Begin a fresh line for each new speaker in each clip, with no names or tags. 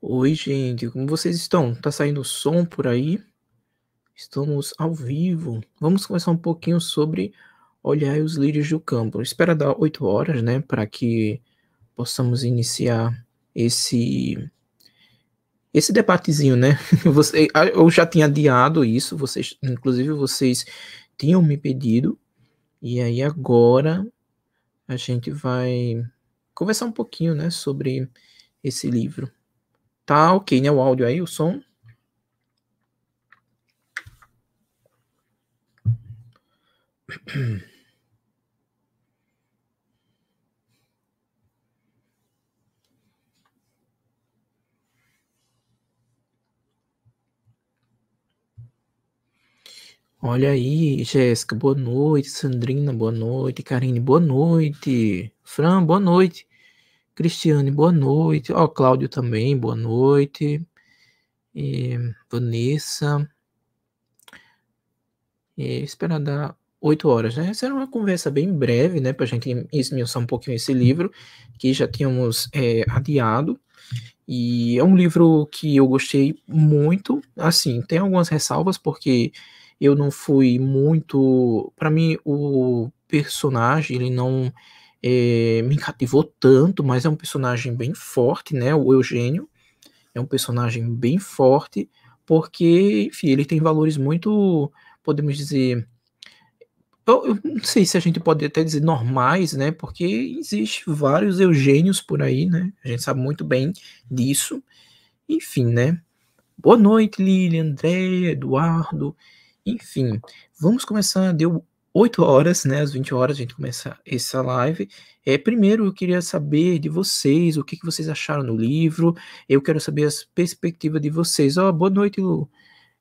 Oi, gente, como vocês estão? Tá saindo som por aí? Estamos ao vivo. Vamos conversar um pouquinho sobre olhar os líderes do campo. Espera dar oito horas, né, para que possamos iniciar esse esse debatezinho, né? Você, ah, eu já tinha adiado isso, vocês, inclusive vocês tinham me pedido, e aí agora a gente vai conversar um pouquinho, né, sobre esse livro. Tá ok, né? O áudio aí, o som. Olha aí, Jéssica, boa noite. Sandrina, boa noite. Karine, boa noite. Fran, boa noite. Cristiane, boa noite. Ó, oh, Cláudio também, boa noite. E Vanessa. E esperar dar oito horas, né? Essa era uma conversa bem breve, né? Para a gente esmiuçar um pouquinho esse livro, que já tínhamos é, adiado. E é um livro que eu gostei muito. Assim, tem algumas ressalvas, porque eu não fui muito. Para mim, o personagem, ele não é, me cativou tanto, mas é um personagem bem forte, né? O Eugênio é um personagem bem forte, porque, enfim, ele tem valores muito, podemos dizer, eu, eu, não sei se a gente pode até dizer normais, né? Porque existe vários Eugênios por aí, né? A gente sabe muito bem disso. Enfim, né? Boa noite, Lilian, André, Eduardo. Enfim, vamos começar. Deu 8 horas, né, às 20 horas a gente começa essa live. É, primeiro eu queria saber de vocês, o que, que vocês acharam no livro. Eu quero saber as perspectivas de vocês. Ó, oh, boa noite, Lu.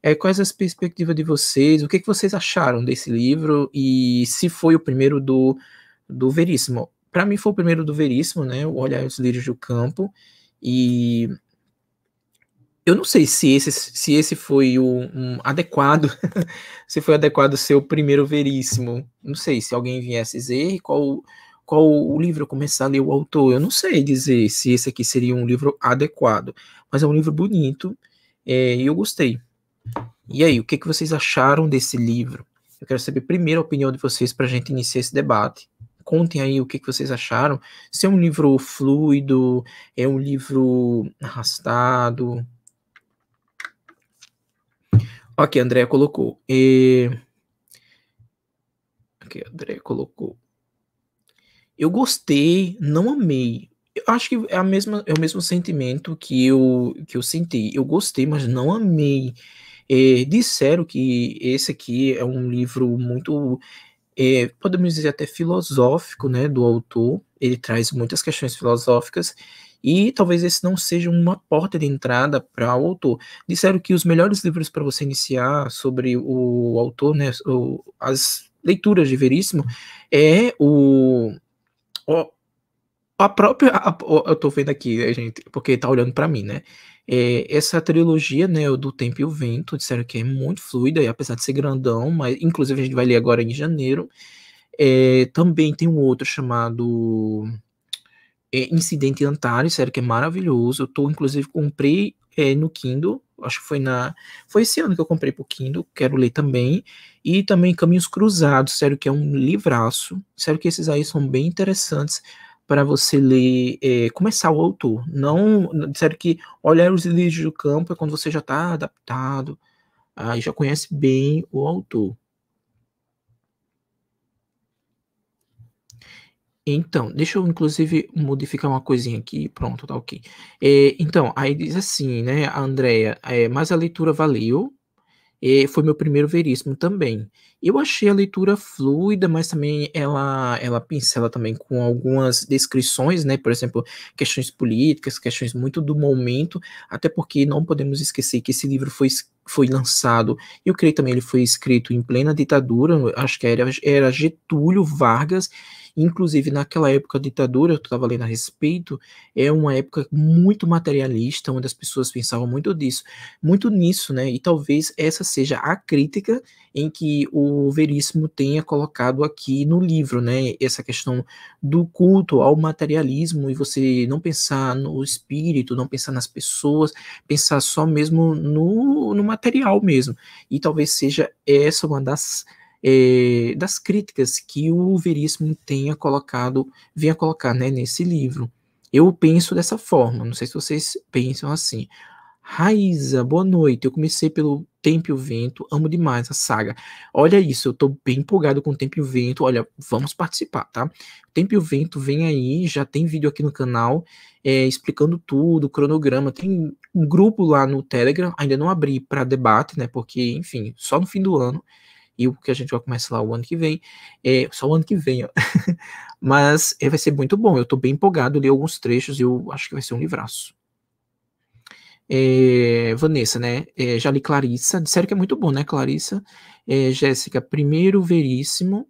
É, quais as perspectivas de vocês? O que, que vocês acharam desse livro e se foi o primeiro do do Veríssimo? Para mim foi o primeiro do Veríssimo, né? O Olhar os Lírios do Campo e eu não sei se esse, se esse foi o um adequado, se foi adequado ser o primeiro veríssimo. Não sei se alguém viesse dizer qual, qual o livro começar a ler o autor. Eu não sei dizer se esse aqui seria um livro adequado, mas é um livro bonito é, e eu gostei. E aí, o que, que vocês acharam desse livro? Eu quero saber primeiro a opinião de vocês para a gente iniciar esse debate. Contem aí o que, que vocês acharam. Se é um livro fluido, é um livro arrastado, Ok, André colocou. E... Ok, André colocou. Eu gostei, não amei. Eu acho que é, a mesma, é o mesmo sentimento que eu, que eu senti. Eu gostei, mas não amei. É, disseram que esse aqui é um livro muito é, podemos dizer até filosófico, né, do autor. Ele traz muitas questões filosóficas e talvez esse não seja uma porta de entrada para o autor. Disseram que os melhores livros para você iniciar sobre o autor, né, o, as leituras de Veríssimo, é o, o a própria. A, eu tô vendo aqui, gente, porque tá olhando para mim, né? É, essa trilogia, né, do Tempo e o Vento, disseram que é muito fluida, e apesar de ser grandão, mas inclusive a gente vai ler agora em janeiro. É, também tem um outro chamado é, Incidente Antares, sério que é maravilhoso. Eu tô, inclusive, comprei é, no Kindle, acho que foi na. Foi esse ano que eu comprei pro Kindle, quero ler também. E também Caminhos Cruzados, sério que é um livraço. Sério que esses aí são bem interessantes para você ler, é, começar o autor. Não, sério que olhar os livros do campo é quando você já está adaptado, aí já conhece bem o autor. Então, deixa eu inclusive modificar uma coisinha aqui, pronto, tá ok. É, então, aí diz assim, né, a Andrea, é, mas a leitura valeu, é, foi meu primeiro veríssimo também. Eu achei a leitura fluida, mas também ela, ela pincela também com algumas descrições, né, por exemplo, questões políticas, questões muito do momento, até porque não podemos esquecer que esse livro foi foi lançado, eu creio também ele foi escrito em plena ditadura, acho que era, era Getúlio Vargas, Inclusive, naquela época da ditadura, eu estava lendo a respeito, é uma época muito materialista, onde as pessoas pensavam muito disso, muito nisso, né? E talvez essa seja a crítica em que o Veríssimo tenha colocado aqui no livro, né? Essa questão do culto ao materialismo e você não pensar no espírito, não pensar nas pessoas, pensar só mesmo no, no material mesmo. E talvez seja essa uma das é, das críticas que o Veríssimo tenha colocado, venha colocar né, nesse livro. Eu penso dessa forma, não sei se vocês pensam assim. Raíza, boa noite. Eu comecei pelo Tempo e o Vento, amo demais a saga. Olha isso, eu tô bem empolgado com o Tempo e o Vento. Olha, vamos participar, tá? Tempo e o Vento vem aí, já tem vídeo aqui no canal é, explicando tudo, cronograma. Tem um grupo lá no Telegram, ainda não abri para debate, né? Porque, enfim, só no fim do ano e o que a gente vai começar lá o ano que vem, é só o ano que vem, ó. mas é, vai ser muito bom, eu tô bem empolgado, li alguns trechos e eu acho que vai ser um livraço. É, Vanessa, né? É, já li Clarissa, sério que é muito bom, né, Clarissa? É, Jéssica, primeiro veríssimo.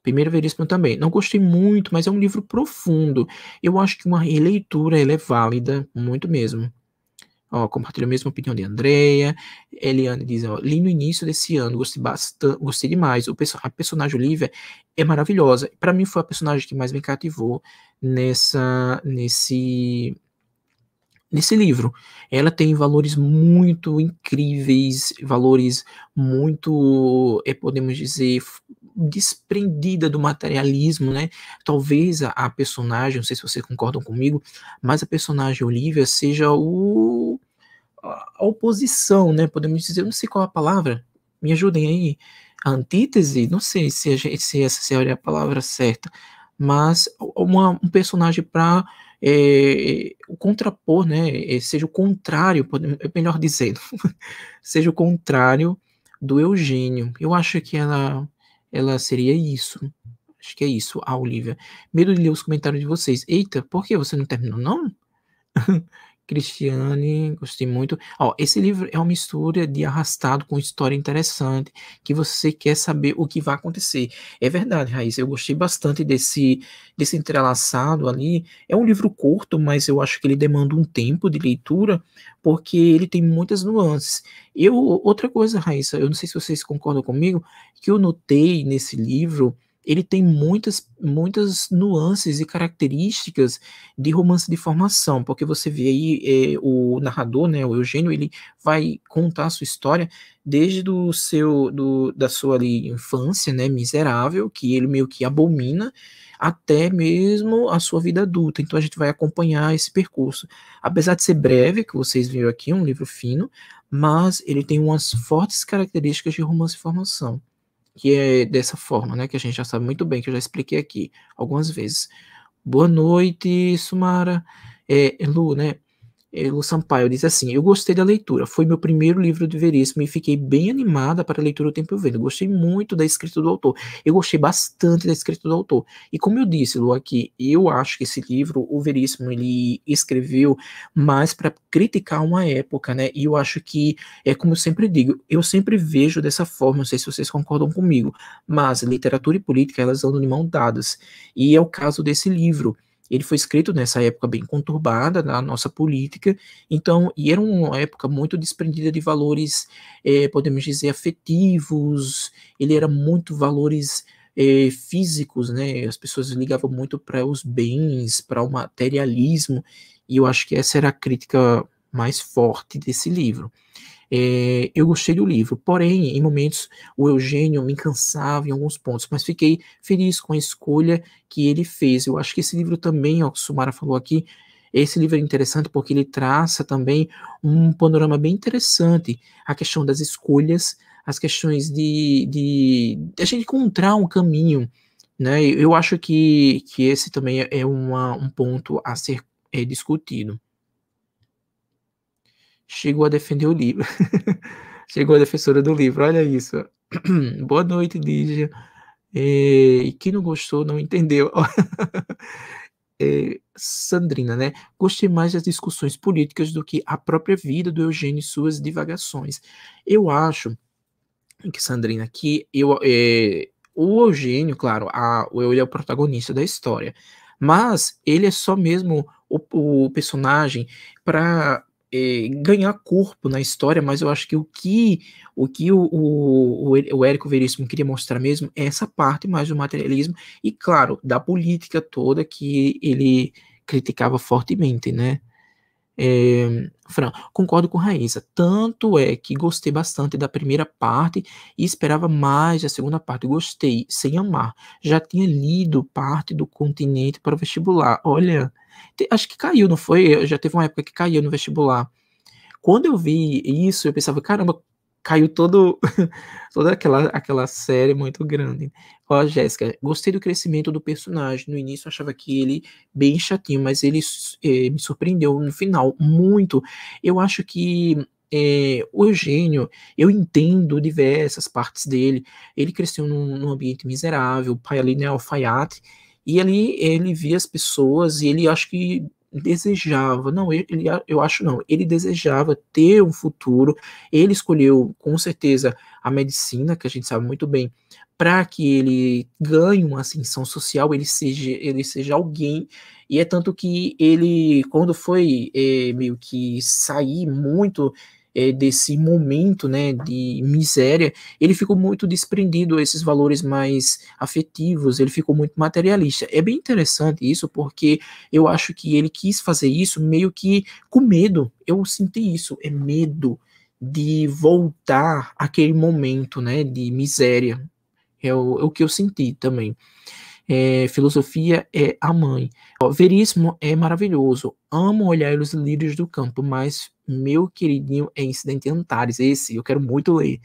Primeiro veríssimo também. Não gostei muito, mas é um livro profundo. Eu acho que uma releitura ela é válida, muito mesmo. Ó, compartilho a mesma opinião de Andrea Eliane diz, ó, no início desse ano, gostei bastante, gostei demais. O, a personagem Olivia é maravilhosa. Para mim foi a personagem que mais me cativou nessa nesse nesse livro. Ela tem valores muito incríveis, valores muito, eh, podemos dizer, desprendida do materialismo, né? Talvez a, a, personagem, não sei se vocês concordam comigo, mas a personagem Olivia seja o a oposição, né? Podemos dizer, não sei qual é a palavra, me ajudem aí. A antítese, não sei se, se essa seria a palavra certa, mas uma, um personagem para é, o é, contrapor, né? É, seja o contrário, melhor dizendo, seja o contrário do Eugênio. Eu acho que ela ela seria isso. Acho que é isso, a Olivia. Medo de ler os comentários de vocês. Eita, por que você não terminou, não? Cristiane, gostei muito. Ó, esse livro é uma mistura de arrastado com história interessante, que você quer saber o que vai acontecer. É verdade, Raíssa, eu gostei bastante desse, desse entrelaçado ali. É um livro curto, mas eu acho que ele demanda um tempo de leitura, porque ele tem muitas nuances. Eu, outra coisa, Raíssa, eu não sei se vocês concordam comigo, que eu notei nesse livro ele tem muitas, muitas nuances e características de romance de formação, porque você vê aí é, o narrador, né, o Eugênio, ele vai contar a sua história desde do seu, do, da sua ali, infância, né, miserável, que ele meio que abomina, até mesmo a sua vida adulta. Então a gente vai acompanhar esse percurso. Apesar de ser breve, que vocês viram aqui, um livro fino, mas ele tem umas fortes características de romance de formação que é dessa forma, né? Que a gente já sabe muito bem, que eu já expliquei aqui algumas vezes. Boa noite, Sumara. É, Lu, né? o Sampaio diz assim: Eu gostei da leitura, foi meu primeiro livro de Veríssimo e fiquei bem animada para a leitura o Tempo Vendo. Gostei muito da escrita do autor, eu gostei bastante da escrita do autor. E como eu disse, Lu, aqui, eu acho que esse livro, o Veríssimo, ele escreveu mais para criticar uma época, né? E eu acho que, é como eu sempre digo, eu sempre vejo dessa forma, não sei se vocês concordam comigo, mas literatura e política, elas andam de mão dadas. E é o caso desse livro. Ele foi escrito nessa época bem conturbada da nossa política, então, e era uma época muito desprendida de valores, é, podemos dizer, afetivos, ele era muito valores é, físicos, né? As pessoas ligavam muito para os bens, para o materialismo, e eu acho que essa era a crítica mais forte desse livro. É, eu gostei do livro, porém, em momentos, o Eugênio me cansava em alguns pontos, mas fiquei feliz com a escolha que ele fez. Eu acho que esse livro também, ó, que Sumara falou aqui, esse livro é interessante porque ele traça também um panorama bem interessante, a questão das escolhas, as questões de, de, de a gente encontrar um caminho, né? Eu acho que, que esse também é uma, um ponto a ser é, discutido chegou a defender o livro. chegou a defensora do livro, olha isso. Boa noite, Lígia. É, e quem não gostou, não entendeu. é, Sandrina, né? Gostei mais das discussões políticas do que a própria vida do Eugênio e suas divagações. Eu acho que, Sandrina, que eu, é, o Eugênio, claro, a, ele é o protagonista da história, mas ele é só mesmo o, o personagem para é, ganhar corpo na história, mas eu acho que o que o, que o, o, o Érico Veríssimo queria mostrar mesmo é essa parte mais do materialismo e, claro, da política toda que ele criticava fortemente, né? É, Fran, concordo com Raíssa. Tanto é que gostei bastante da primeira parte e esperava mais da segunda parte. Gostei, sem amar. Já tinha lido parte do continente para o vestibular. Olha, acho que caiu, não foi? Já teve uma época que caiu no vestibular. Quando eu vi isso, eu pensava, caramba, caiu todo, toda aquela, aquela série muito grande. Ó, Jéssica, gostei do crescimento do personagem. No início eu achava que ele bem chatinho, mas ele eh, me surpreendeu no final muito. Eu acho que eh, o Eugênio, eu entendo diversas partes dele. Ele cresceu num, num ambiente miserável, o pai ali, né, alfaiate. E ali ele via as pessoas e ele acho que desejava, não, ele, eu acho não, ele desejava ter um futuro, ele escolheu com certeza a medicina, que a gente sabe muito bem, para que ele ganhe uma ascensão social, ele seja, ele seja alguém, e é tanto que ele, quando foi é, meio que sair muito é, desse momento né, de miséria, ele ficou muito desprendido a esses valores mais afetivos, ele ficou muito materialista. É bem interessante isso, porque eu acho que ele quis fazer isso meio que com medo. Eu senti isso, é medo de voltar àquele momento né, de miséria. É o, é o que eu senti também é, filosofia é a mãe. Ó, Veríssimo é maravilhoso, amo olhar os lírios do campo, mas meu queridinho é Incidente Antares, esse eu quero muito ler.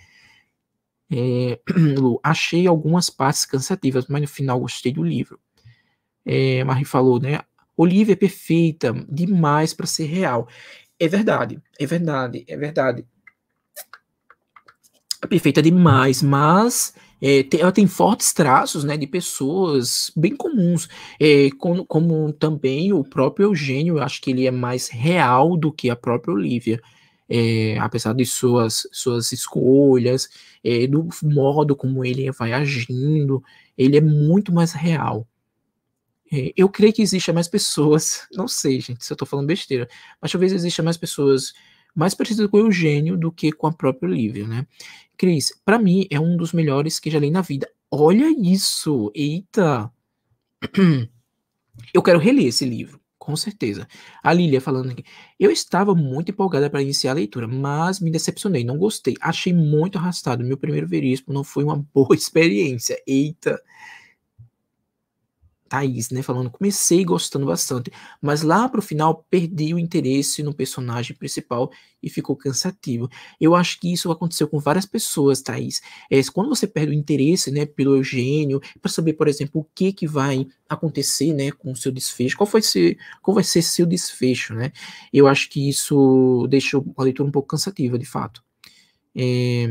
É, Lu, achei algumas partes cansativas, mas no final gostei do livro. É, Marie falou, né? Olivia é perfeita, demais para ser real. É verdade, é verdade, é verdade. É perfeita demais, mas é, tem, ela tem fortes traços né, de pessoas bem comuns, é, como, como, também o próprio Eugênio, eu acho que ele é mais real do que a própria Olivia, é, apesar de suas, suas escolhas, é, do modo como ele vai agindo, ele é muito mais real. É, eu creio que existe mais pessoas, não sei, gente, se eu estou falando besteira, mas talvez exista mais pessoas mais parecidas com o Eugênio do que com a própria Olivia, né? Cris, para mim é um dos melhores que já li na vida. Olha isso! Eita! Eu quero reler esse livro, com certeza. A Lilia falando aqui. Eu estava muito empolgada para iniciar a leitura, mas me decepcionei, não gostei. Achei muito arrastado. Meu primeiro verismo não foi uma boa experiência. Eita! Thaís, né, falando, comecei gostando bastante, mas lá pro final perdi o interesse no personagem principal e ficou cansativo. Eu acho que isso aconteceu com várias pessoas, Thaís. É, quando você perde o interesse, né, pelo Eugênio, para saber, por exemplo, o que que vai acontecer, né, com o seu desfecho, qual, foi ser, qual vai ser seu desfecho, né? Eu acho que isso deixou a leitura um pouco cansativa, de fato. É,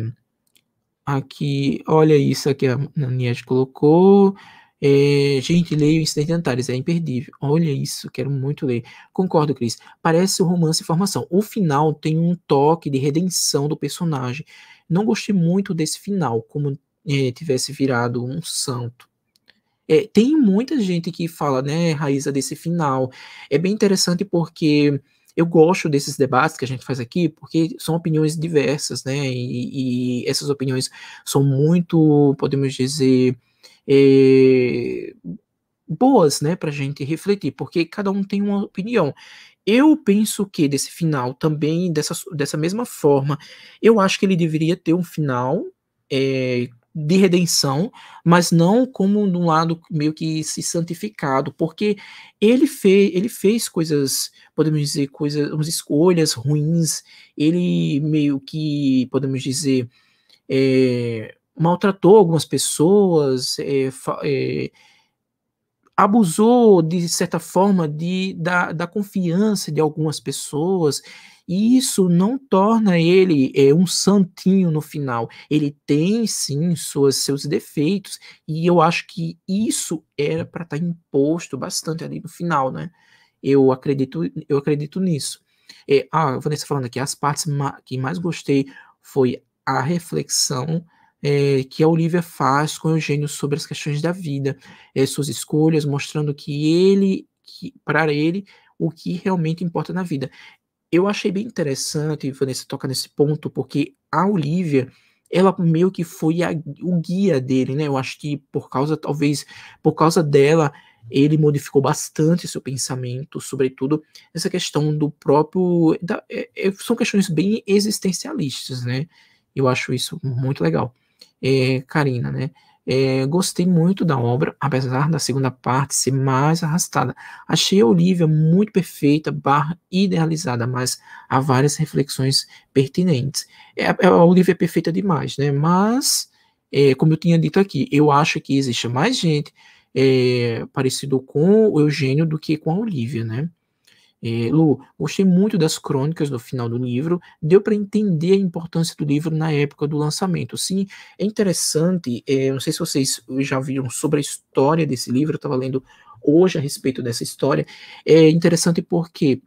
aqui, olha isso aqui a Nietzsche colocou. É, gente, leio Incidentes é imperdível. Olha isso, quero muito ler. Concordo, Cris. Parece um romance e formação. O final tem um toque de redenção do personagem. Não gostei muito desse final, como é, tivesse virado um santo. É, tem muita gente que fala, né, Raíza, desse final. É bem interessante porque eu gosto desses debates que a gente faz aqui, porque são opiniões diversas, né? E, e essas opiniões são muito, podemos dizer, é, boas, né, para a gente refletir, porque cada um tem uma opinião. Eu penso que desse final também, dessa, dessa mesma forma, eu acho que ele deveria ter um final é, de redenção, mas não como de um lado meio que se santificado, porque ele fez, ele fez coisas, podemos dizer, coisas, umas escolhas ruins, ele meio que, podemos dizer, é, maltratou algumas pessoas, é, é, abusou, de certa forma, de, da, da, confiança de algumas pessoas, e isso não torna ele é, um santinho no final. Ele tem, sim, suas, seus defeitos, e eu acho que isso era para estar tá imposto bastante ali no final, né? Eu acredito, eu acredito nisso. É, ah, Vanessa falando aqui, as partes ma que mais gostei foi a reflexão é, que a Olivia faz com o Eugênio sobre as questões da vida, é, suas escolhas, mostrando que ele, para ele, o que realmente importa na vida. Eu achei bem interessante, Vanessa, tocar nesse ponto, porque a Olivia, ela meio que foi a, o guia dele, né? Eu acho que por causa, talvez, por causa dela, ele modificou bastante seu pensamento, sobretudo essa questão do próprio. Da, é, é são questões bem existencialistas, né? Eu acho isso muito legal é, Karina, né? É, gostei muito da obra, apesar da segunda parte ser mais arrastada. Achei a Olivia muito perfeita, barra idealizada, mas há várias reflexões pertinentes. É, é, a Olivia é perfeita demais, né? Mas, é, como eu tinha dito aqui, eu acho que existe mais gente é, parecido com o Eugênio do que com a Olivia, né? É, Lu, gostei muito das crônicas no final do livro, deu para entender a importância do livro na época do lançamento. Sim, é interessante, é, não sei se vocês já viram sobre a história desse livro, eu estava lendo hoje a respeito dessa história. É interessante porque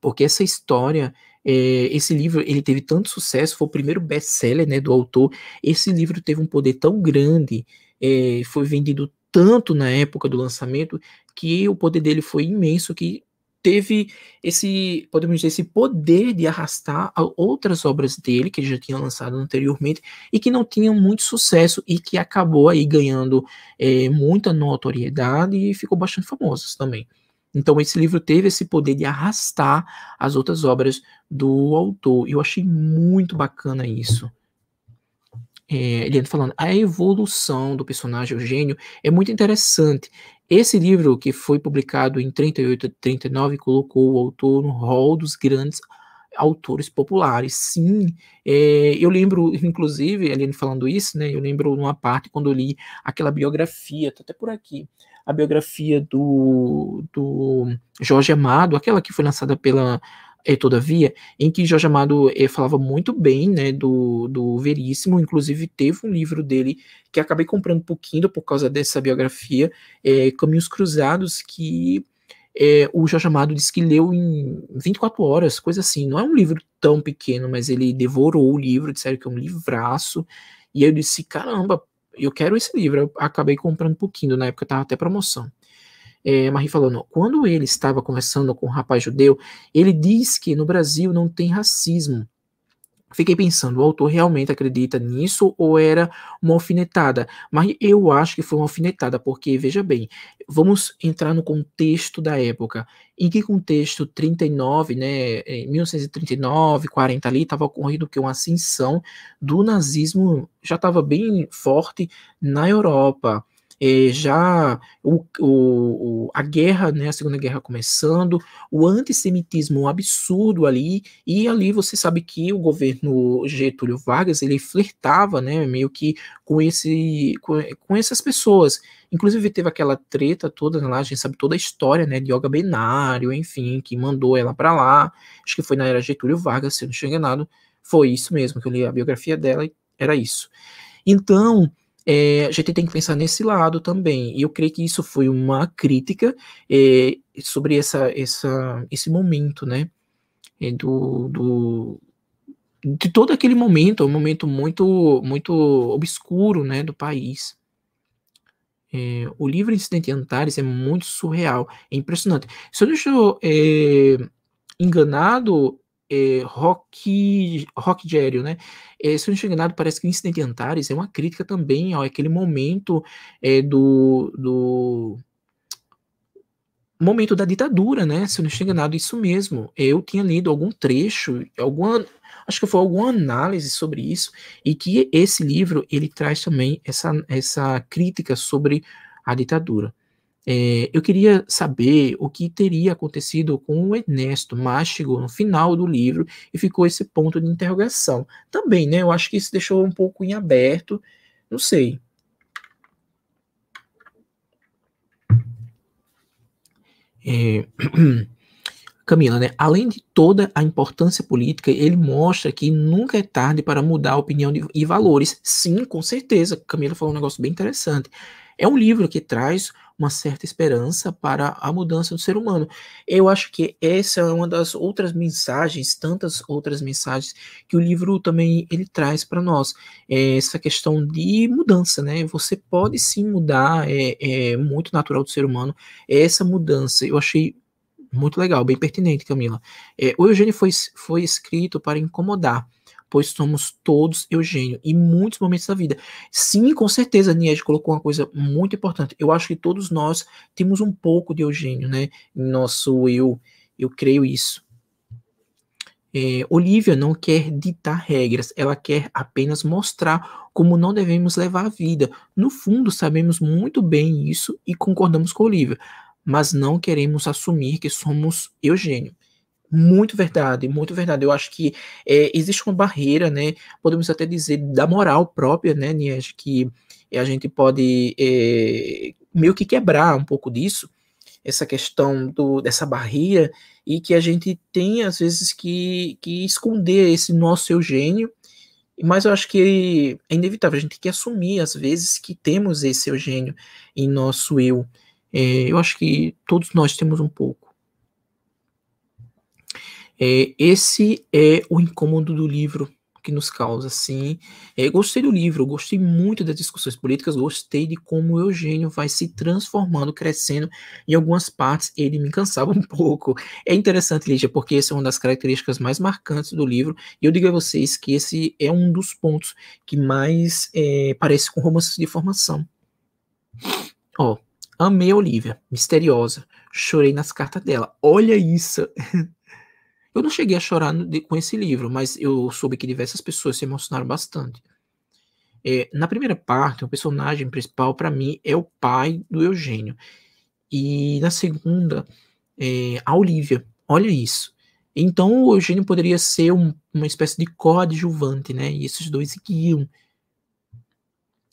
porque essa história, é, esse livro, ele teve tanto sucesso, foi o primeiro best-seller né, do autor. Esse livro teve um poder tão grande, é, foi vendido tanto na época do lançamento que o poder dele foi imenso que teve esse, podemos dizer, esse poder de arrastar outras obras dele que ele já tinha lançado anteriormente e que não tinham muito sucesso e que acabou aí ganhando é, muita notoriedade e ficou bastante famoso também. Então esse livro teve esse poder de arrastar as outras obras do autor. Eu achei muito bacana isso. É, eh, ele falando, a evolução do personagem Eugênio é muito interessante. Esse livro, que foi publicado em 38 e 39, colocou o autor no rol dos grandes autores populares. Sim, é, eu lembro, inclusive, Aline falando isso, né? Eu lembro numa parte quando eu li aquela biografia, tá até por aqui, a biografia do, do Jorge Amado, aquela que foi lançada pela e é, todavia, em que Jorge Amado é, falava muito bem né, do, do Veríssimo, inclusive teve um livro dele que acabei comprando por pouquinho por causa dessa biografia, é, Caminhos Cruzados, que o Jorge Amado disse que leu em 24 horas, coisa assim. Não é um livro tão pequeno, mas ele devorou o livro, disseram que é um livraço, e eu disse, caramba, eu quero esse livro, eu acabei comprando por pouquinho, na época estava até promoção é, Marie falando, quando ele estava conversando com um rapaz judeu, ele diz que no Brasil não tem racismo. Fiquei pensando, o autor realmente acredita nisso ou era uma alfinetada? Mas eu acho que foi uma alfinetada, porque, veja bem, vamos entrar no contexto da época. Em que contexto 39, né, em 1939, 40 ali, estava ocorrendo que uma ascensão do nazismo já estava bem forte na Europa é, já o, o, a guerra, né, a Segunda Guerra começando, o antissemitismo absurdo ali, e ali você sabe que o governo Getúlio Vargas, ele flertava, né, meio que com, esse, com, com essas pessoas, Inclusive teve aquela treta toda lá, a gente sabe toda a história, né, de Olga Benário, enfim, que mandou ela para lá. Acho que foi na era Getúlio Vargas, se eu não estou enganado. Foi isso mesmo, que eu li a biografia dela e era isso. Então, é, a gente tem que pensar nesse lado também. E eu creio que isso foi uma crítica é, sobre essa, essa, esse momento, né? É, do, do, de todo aquele momento, um momento muito, muito obscuro, né, do país. É, o livro Incidente Antares é muito surreal, é impressionante. Se eu deixo é, enganado, é, rock, rock diário, né? É, se eu não enganado, parece que o Incidente Antares é uma crítica também ao aquele momento é, do, do momento da ditadura, né? Se eu não enganado, isso mesmo. Eu tinha lido algum trecho, alguma, acho que foi alguma análise sobre isso, e que esse livro ele traz também essa, essa crítica sobre a ditadura. É, eu queria saber o que teria acontecido com o Ernesto, mas chegou no final do livro e ficou esse ponto de interrogação. Também, né? Eu acho que isso deixou um pouco em aberto, não sei. É... Camila, né? além de toda a importância política, ele mostra que nunca é tarde para mudar a opinião de, e valores. Sim, com certeza. Camila falou um negócio bem interessante. É um livro que traz uma certa esperança para a mudança do ser humano. Eu acho que essa é uma das outras mensagens, tantas outras mensagens que o livro também ele traz para nós, é essa questão de mudança, né? Você pode sim mudar, é, é muito natural do ser humano essa mudança. Eu achei muito legal, bem pertinente, Camila. É, o Eugênio foi, foi escrito para incomodar pois somos todos Eugênio, em muitos momentos da vida. Sim, com certeza, Nietzsche colocou uma coisa muito importante. Eu acho que todos nós temos um pouco de Eugênio, né? Nosso eu, eu creio isso. É, Olivia não quer ditar regras, ela quer apenas mostrar como não devemos levar a vida. No fundo, sabemos muito bem isso e concordamos com Olivia, mas não queremos assumir que somos Eugênio. Muito verdade, muito verdade. Eu acho que é, existe uma barreira, né? Podemos até dizer da moral própria, né, Nies, que a gente pode é, meio que quebrar um pouco disso, essa questão do, dessa barreira, e que a gente tem, às vezes, que, que esconder esse nosso Eugênio, mas eu acho que é inevitável, a gente tem que assumir, às vezes, que temos esse Eugênio em nosso eu. É, eu acho que todos nós temos um pouco. É, esse é o incômodo do livro que nos causa, assim. É, gostei do livro, gostei muito das discussões políticas, gostei de como o Eugênio vai se transformando, crescendo. Em algumas partes ele me cansava um pouco. É interessante, Lígia, porque essa é uma das características mais marcantes do livro. E eu digo a vocês que esse é um dos pontos que mais é, parece com romances de formação. Ó, amei a Olivia, misteriosa. Chorei nas cartas dela. Olha isso! Eu não cheguei a chorar com esse livro, mas eu soube que diversas pessoas se emocionaram bastante. É, na primeira parte, o personagem principal para mim é o pai do Eugênio. E na segunda, é, a Olivia. Olha isso. Então o Eugênio poderia ser um, uma espécie de coadjuvante, né? E esses dois seguiam.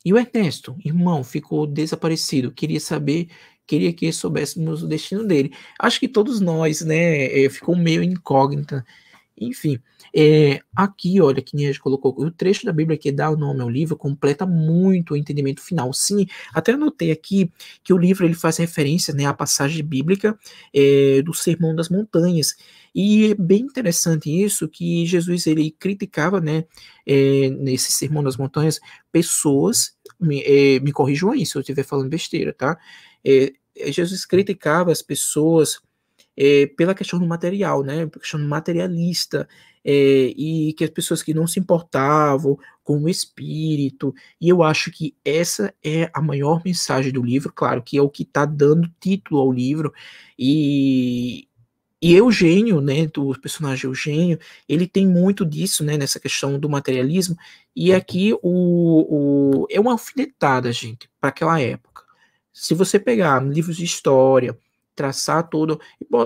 E o Ernesto, irmão, ficou desaparecido. Queria saber queria que soubéssemos o destino dele. Acho que todos nós, né, é, ficou meio incógnita. Enfim, é, aqui, olha, que Nietzsche colocou, o trecho da Bíblia que dá o nome ao livro completa muito o entendimento final. Sim, até anotei aqui que o livro ele faz referência né, à passagem bíblica é, do Sermão das Montanhas. E é bem interessante isso, que Jesus ele criticava, né, é, nesse Sermão das Montanhas, pessoas, me, é, me corrijam aí se eu estiver falando besteira, tá? É, é, Jesus criticava as pessoas é, pela questão do material, né? Questão materialista é, e que as pessoas que não se importavam com o espírito. E eu acho que essa é a maior mensagem do livro, claro, que é o que está dando título ao livro e e Eugênio, né, do personagem Eugênio, ele tem muito disso, né, nessa questão do materialismo. E aqui o, o é uma alfinetada, gente, para aquela época. Se você pegar livros de história, traçar todo,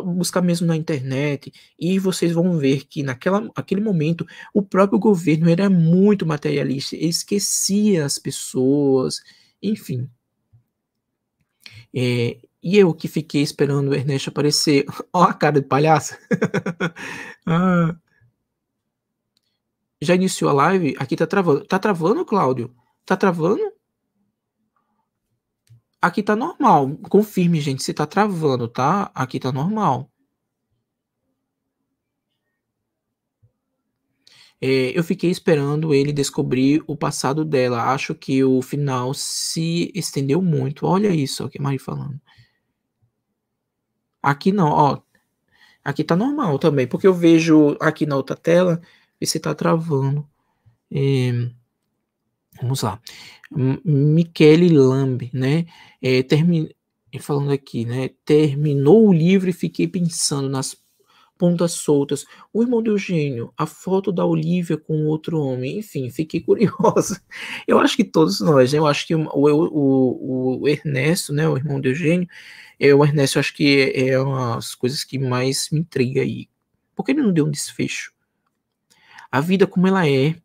buscar mesmo na internet, e vocês vão ver que naquela aquele momento o próprio governo era muito materialista, esquecia as pessoas, enfim. É, e eu que fiquei esperando o Ernesto aparecer. Ó a cara de palhaço. ah. Já iniciou a live? Aqui tá travando. Tá travando, Cláudio? Tá travando? Aqui tá normal. Confirme, gente, se tá travando, tá? Aqui tá normal. É, eu fiquei esperando ele descobrir o passado dela. Acho que o final se estendeu muito. Olha isso, o que a Mari falando. Aqui não, ó. Aqui tá normal também, porque eu vejo aqui na outra tela e se tá travando. É... Vamos lá. Michele Lambe, né? É, termi... Falando aqui, né? Terminou o livro e fiquei pensando nas pontas soltas. O irmão do Eugênio, a foto da Olivia com outro homem. Enfim, fiquei curiosa. Eu acho que todos nós, né? Eu acho que o, o, o Ernesto, né? O irmão do Eugênio. É, o Ernesto, eu acho que é, é uma das coisas que mais me intriga aí. Por que ele não deu um desfecho? A vida como ela é,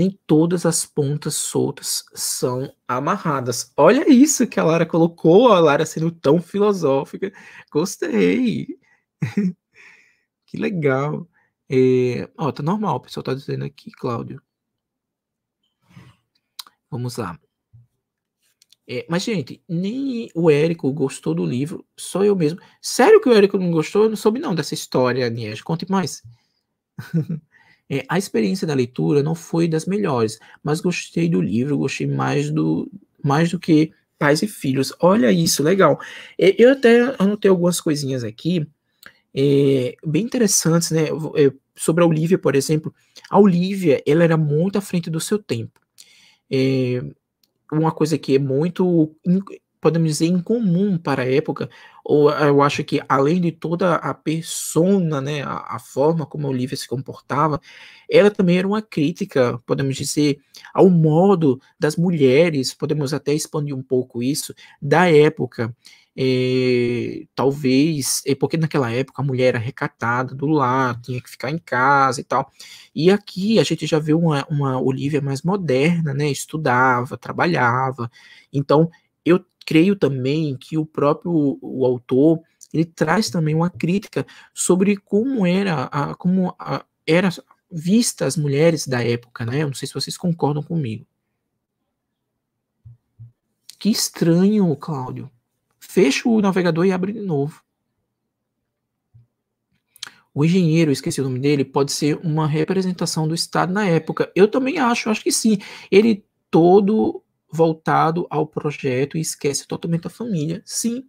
nem todas as pontas soltas são amarradas. Olha isso que a Lara colocou, a Lara sendo tão filosófica. Gostei. que legal. É... Ó, tá normal, o pessoal tá dizendo aqui, Cláudio. Vamos lá. É, mas, gente, nem o Érico gostou do livro, só eu mesmo. Sério que o Érico não gostou? Eu não soube não dessa história, Niege. Conte mais. É, a experiência da leitura não foi das melhores, mas gostei do livro, gostei mais do, mais do que pais e filhos. Olha isso, legal. É, eu até anotei algumas coisinhas aqui, é, bem interessantes, né? É, sobre a Olivia, por exemplo. A Olivia, ela era muito à frente do seu tempo. É, uma coisa que é muito, podemos dizer, incomum para a época, ou eh, eu acho que além de toda a persona, né, a, a, forma como a Olivia se comportava, ela também era uma crítica, podemos dizer, ao modo das mulheres, podemos até expandir um pouco isso, da época. É, talvez, é porque naquela época a mulher era recatada do lado tinha que ficar em casa e tal. E aqui a gente já vê uma, uma Olivia mais moderna, né? Estudava, trabalhava. Então, creio também que o próprio o autor ele traz também uma crítica sobre como era a, como a, era vista as mulheres da época, né? Eu não sei se vocês concordam comigo. Que estranho, Cláudio. Fecha o navegador e abre de novo. O engenheiro, esqueci o nome dele, pode ser uma representação do Estado na época. Eu também acho, acho que sim. Ele todo voltado ao projeto e esquece totalmente a família. Sim.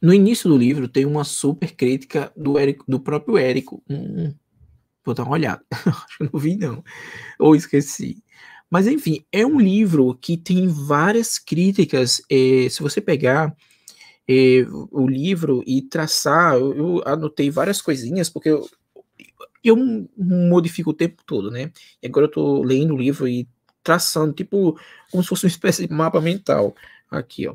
No início do livro tem uma super crítica do, Érico, do próprio Érico. Hum, hum. vou dar uma olhada. Acho que não vi, não. Ou esqueci. Mas, enfim, é um livro que tem várias críticas. É, se você pegar o livro e traçar. Eu, eu, anotei várias coisinhas, porque eu, eu modifico o tempo todo, né? E agora eu tô lendo o livro e traçando, tipo, como se fosse uma espécie de mapa mental. Aqui, ó.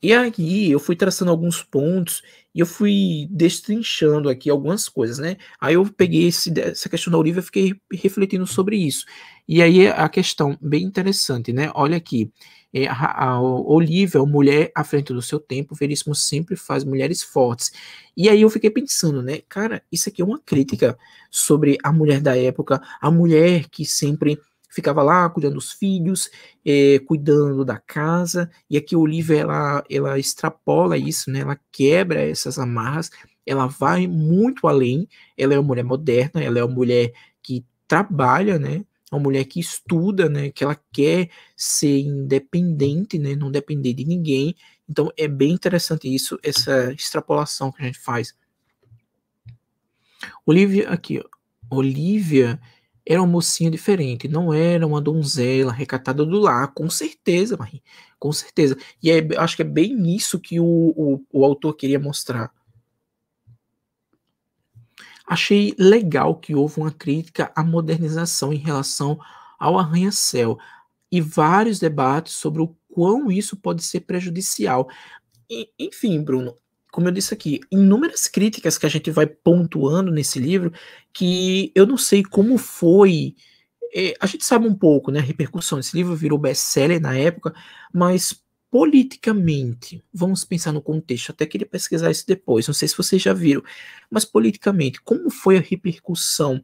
E aí eu fui traçando alguns pontos e eu fui destrinchando aqui algumas coisas, né? Aí eu peguei esse, essa questão da Olivia e fiquei refletindo sobre isso. E aí a questão bem interessante, né? Olha aqui, é, a Olivia, mulher à frente do seu tempo, Veríssimo sempre faz mulheres fortes. E aí eu fiquei pensando, né, cara, isso aqui é uma crítica sobre a mulher da época, a mulher que sempre ficava lá cuidando dos filhos, é, cuidando da casa, e aqui a Olivia, ela, ela extrapola isso, né, ela quebra essas amarras, ela vai muito além, ela é uma mulher moderna, ela é uma mulher que trabalha, né, é uma mulher que estuda, né, que ela quer ser independente, né, não depender de ninguém. Então é bem interessante isso, essa extrapolação que a gente faz. Olivia aqui, ó. Olivia era uma mocinha diferente, não era uma donzela recatada do lar, com certeza, Marie, com certeza. E é, acho que é bem isso que o, o, o autor queria mostrar. Achei legal que houve uma crítica à modernização em relação ao arranha-céu e vários debates sobre o quão isso pode ser prejudicial. E, enfim, Bruno, como eu disse aqui, inúmeras críticas que a gente vai pontuando nesse livro que eu não sei como foi. Eh, a gente sabe um pouco, né? A repercussão. desse livro virou best-seller na época, mas politicamente, vamos pensar no contexto, até queria pesquisar isso depois, não sei se vocês já viram, mas politicamente, como foi a repercussão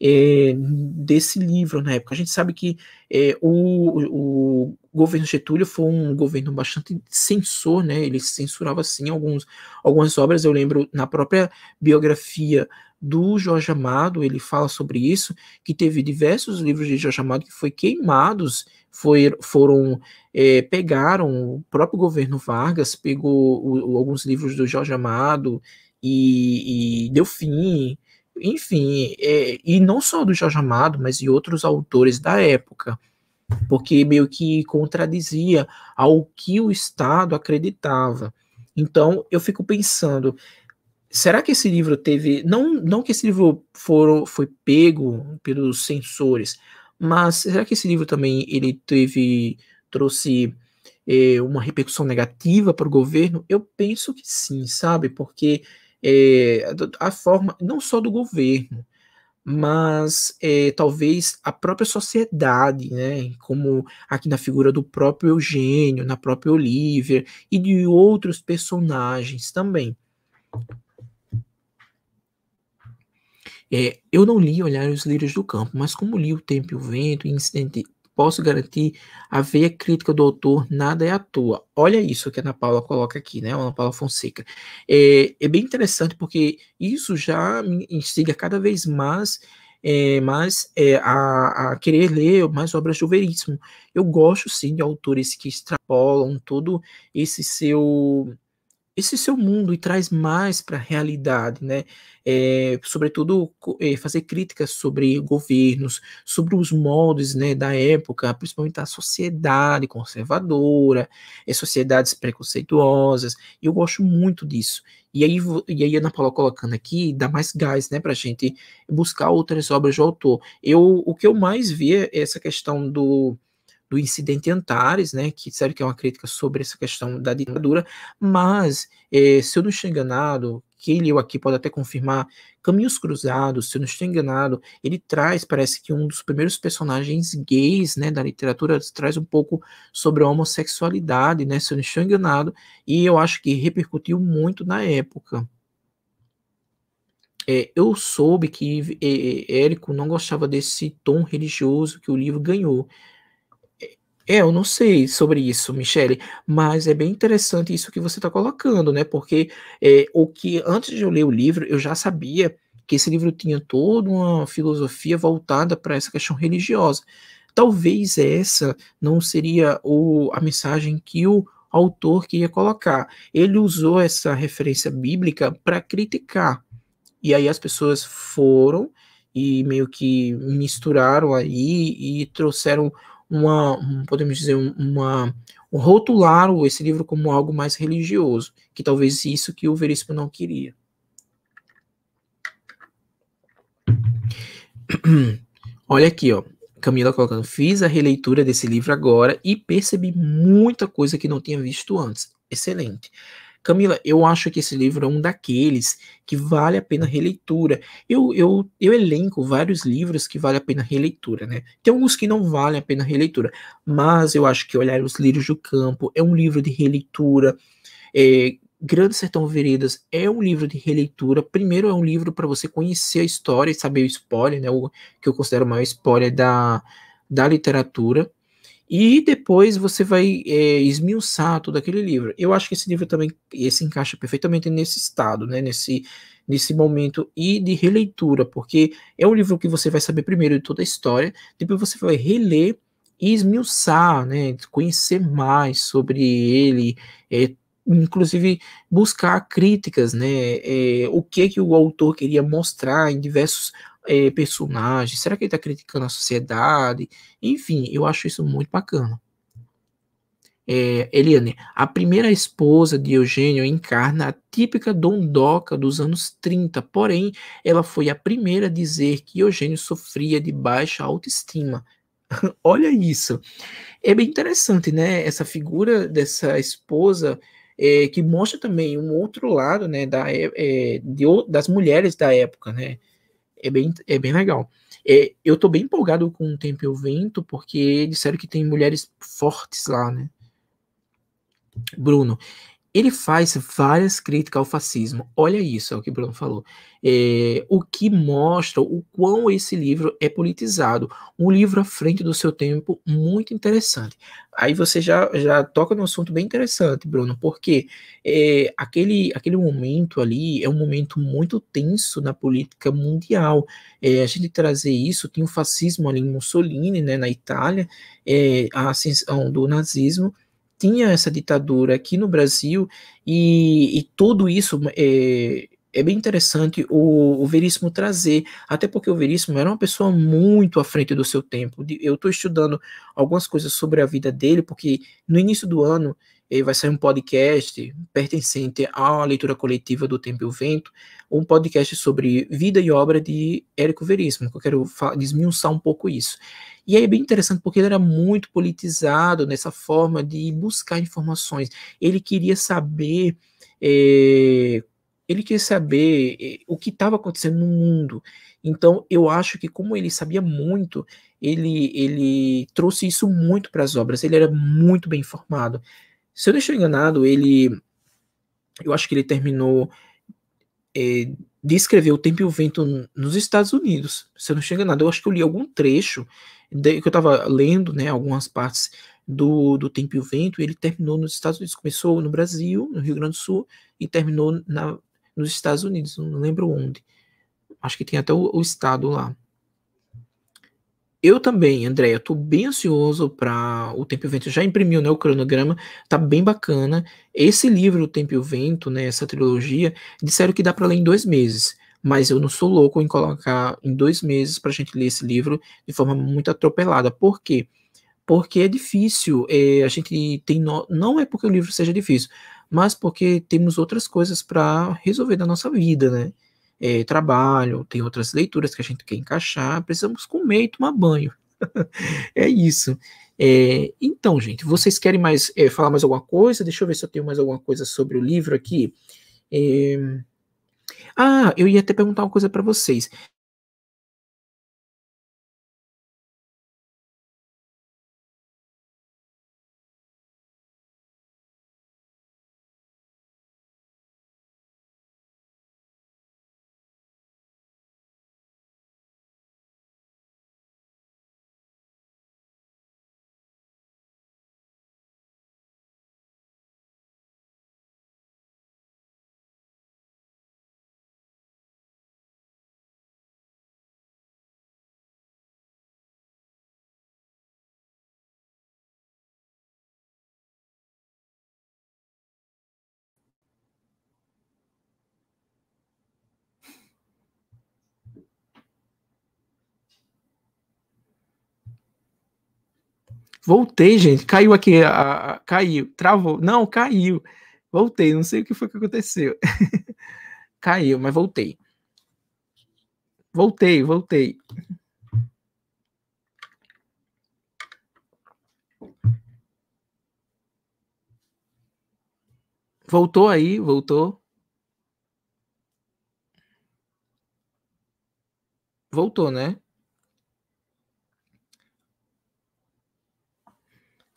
é, desse livro na época? A gente sabe que é, o, o, governo Getúlio foi um governo bastante censor, né? ele censurava sim alguns, algumas obras, eu lembro na própria biografia do Jorge Amado, ele fala sobre isso, que teve diversos livros de Jorge Amado que foram queimados foi, foram é, pegaram o próprio governo Vargas pegou o, o, alguns livros do Jorge Amado e, e deu fim, enfim, é, e não só do Jorge Amado, mas de outros autores da época, porque meio que contradizia ao que o Estado acreditava. Então eu fico pensando, será que esse livro teve, não, não que esse livro for, foi pego pelos censores, mas será que esse livro também ele teve trouxe é, uma repercussão negativa para o governo? Eu penso que sim, sabe? Porque é, a forma não só do governo, mas é, talvez a própria sociedade, né, como aqui na figura do próprio Eugênio, na própria Olivia e de outros personagens também. É, eu não li Olhar os Lírios do Campo, mas como li O Tempo e o Vento Incidente, posso garantir a veia crítica do autor nada é à toa. Olha isso que a Ana Paula coloca aqui, né? A Ana Paula Fonseca. É, é bem interessante porque isso já me instiga cada vez mais, é, é, a, a, querer ler mais obras do Veríssimo. Eu gosto sim de autores que extrapolam todo esse seu esse seu mundo e traz mais para a realidade, né? É, sobretudo é, fazer críticas sobre governos, sobre os moldes né, da época, principalmente a sociedade conservadora, é, sociedades preconceituosas. Eu gosto muito disso. E aí, e aí Ana Paula colocando aqui dá mais gás, né, para a gente buscar outras obras do autor. Eu, o que eu mais via é essa questão do do incidente Antares, né, que sabe que é uma crítica sobre essa questão da ditadura, mas eh, se eu não estou enganado, quem leu aqui pode até confirmar, Caminhos Cruzados, se eu não estou enganado, ele traz, parece que um dos primeiros personagens gays, né, da literatura, traz um pouco sobre a homossexualidade, né, se eu não estou enganado, e eu acho que repercutiu muito na época. É, eu soube que eh, Érico não gostava desse tom religioso que o livro ganhou, é, eu não sei sobre isso, Michele, mas é bem interessante isso que você está colocando, né? Porque é, o que antes de eu ler o livro, eu já sabia que esse livro tinha toda uma filosofia voltada para essa questão religiosa. Talvez essa não seria o, a mensagem que o autor queria colocar. Ele usou essa referência bíblica para criticar. E aí as pessoas foram e meio que misturaram aí e trouxeram uma, um, podemos dizer, uma, um rotular esse livro como algo mais religioso, que talvez isso que o Veríssimo não queria. Olha aqui, ó. Camila colocando, fiz a releitura desse livro agora e percebi muita coisa que não tinha visto antes. Excelente. Camila, eu acho que esse livro é um daqueles que vale a pena releitura. Eu, eu, eu elenco vários livros que vale a pena releitura, né? Tem alguns que não valem a pena releitura, mas eu acho que Olhar os Lírios do Campo é um livro de releitura. É, Grande Sertão Veredas é um livro de releitura. Primeiro, é um livro para você conhecer a história e saber o spoiler, né? O que eu considero o maior spoiler da, da literatura. E depois você vai é, esmiuçar todo aquele livro. Eu acho que esse livro também se encaixa perfeitamente nesse estado, né? nesse, nesse momento e de releitura, porque é um livro que você vai saber primeiro de toda a história, depois você vai reler e esmiuçar, né? conhecer mais sobre ele, é, inclusive buscar críticas, né? É, o que que o autor queria mostrar em diversos é, eh, personagem? Será que ele está criticando a sociedade? Enfim, eu acho isso muito bacana. É, Eliane, a primeira esposa de Eugênio encarna a típica dondoca dos anos 30, porém, ela foi a primeira a dizer que Eugênio sofria de baixa autoestima. Olha isso. É bem interessante, né? Essa figura dessa esposa é, que mostra também um outro lado né, da, é, é de, das mulheres da época, né? é bem, é bem legal. É, eu tô bem empolgado com o Tempo e o Vento, porque disseram que tem mulheres fortes lá, né? Bruno, ele faz várias críticas ao fascismo. Olha isso, é o que Bruno falou. É, o que mostra o quão esse livro é politizado. Um livro à frente do seu tempo muito interessante. Aí você já, já toca num assunto bem interessante, Bruno, porque é, aquele, aquele momento ali é um momento muito tenso na política mundial. É, a gente trazer isso, tem o fascismo ali em Mussolini, né, na Itália, é, a ascensão do nazismo tinha essa ditadura aqui no Brasil e, e tudo isso é, é bem interessante o, o, Veríssimo trazer, até porque o Veríssimo era uma pessoa muito à frente do seu tempo. Eu estou estudando algumas coisas sobre a vida dele, porque no início do ano e vai sair um podcast pertencente à leitura coletiva do Tempo e o Vento, um podcast sobre vida e obra de Érico Veríssimo, que eu quero desmiuçar um pouco isso. E aí é bem interessante porque ele era muito politizado nessa forma de buscar informações. Ele queria saber. É, ele queria saber eh, o que estava acontecendo no mundo. Então, eu acho que, como ele sabia muito, ele, ele trouxe isso muito para as obras. Ele era muito bem informado. Se eu não estou enganado, ele. Eu acho que ele terminou. É, de escrever O Tempo e o Vento nos Estados Unidos. Se eu não estou enganado, eu acho que eu li algum trecho de, que eu estava lendo, né, algumas partes do, do Tempo e o Vento, e ele terminou nos Estados Unidos. Começou no Brasil, no Rio Grande do Sul, e terminou na, nos Estados Unidos, não lembro onde. Acho que tem até o, o estado lá. Eu também, André, eu tô bem ansioso para O Tempo e o Vento. Já imprimiu né, o cronograma, tá bem bacana. Esse livro, O Tempo e o Vento, né, essa trilogia, disseram que dá para ler em dois meses. Mas eu não sou louco em colocar em dois meses para a gente ler esse livro de forma muito atropelada. Por quê? Porque é difícil. É, a gente tem. No... Não é porque o livro seja difícil, mas porque temos outras coisas para resolver da nossa vida, né? é, trabalho, tem outras leituras que a gente quer encaixar, precisamos comer e tomar banho. é isso. É, então, gente, vocês querem mais é, falar mais alguma coisa? Deixa eu ver se eu tenho mais alguma coisa sobre o livro aqui. É... Ah, eu ia até perguntar uma coisa para vocês. Voltei, gente. Caiu aqui. A, a, caiu. Travou. Não, caiu. Voltei. Não sei o que foi que aconteceu. caiu, mas voltei. Voltei, voltei. Voltou aí, voltou. Voltou, né?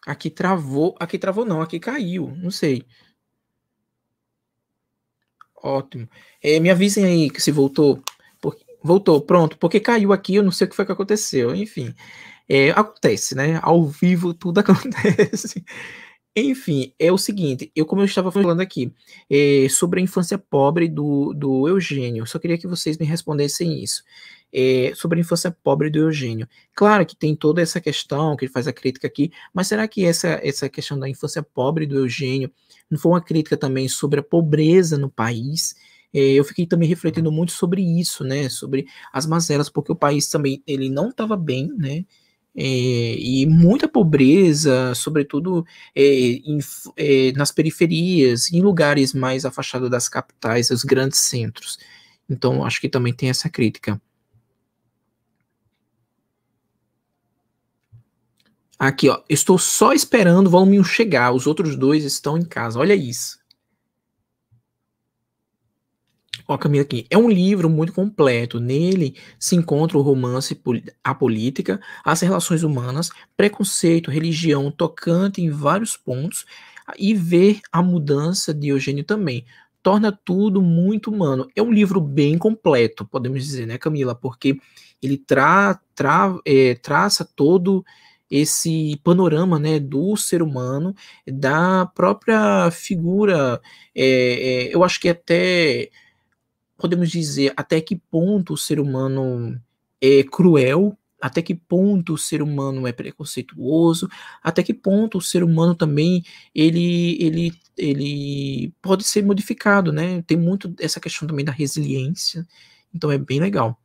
Aqui travou. Aqui travou não, aqui caiu. Não sei. Ótimo. É, me avisem aí que se voltou. Porque, voltou, pronto. Porque caiu aqui, eu não sei o que foi que aconteceu. Enfim. É, acontece, né? Ao vivo tudo acontece. Enfim, é o seguinte, eu como eu estava falando aqui, é, sobre a infância pobre do, do Eugênio, só queria que vocês me respondessem isso é, sobre a infância pobre do Eugênio. Claro que tem toda essa questão que ele faz a crítica aqui, mas será que essa, essa questão da infância pobre do Eugênio não foi uma crítica também sobre a pobreza no país? É, eu fiquei também refletindo muito sobre isso, né, sobre as mazelas, porque o país também ele não estava bem, né, é, e muita pobreza, sobretudo é, em, nas periferias, em lugares mais afastados das capitais, dos grandes centros. Então, acho que também tem essa crítica. Aqui, ó. Estou só esperando o volume 1 chegar. Os outros dois estão em casa. Olha isso. Ó, Camila aqui. É um livro muito completo. Nele se encontra o romance, a política, as relações humanas, preconceito, religião, tocante em vários pontos. Ah, e ver a mudança de Eugênio também. Torna tudo muito humano. É um livro bem completo, podemos dizer, né, Camila? Porque ele tra, tra, é, traça todo esse panorama né, do ser humano, da própria figura, é, é, eu acho que até podemos dizer até que ponto o ser humano é cruel, até que ponto o ser humano é preconceituoso, até que ponto o ser humano também ele, ele, ele pode ser modificado, né? Tem muito essa questão também da resiliência, então é bem legal.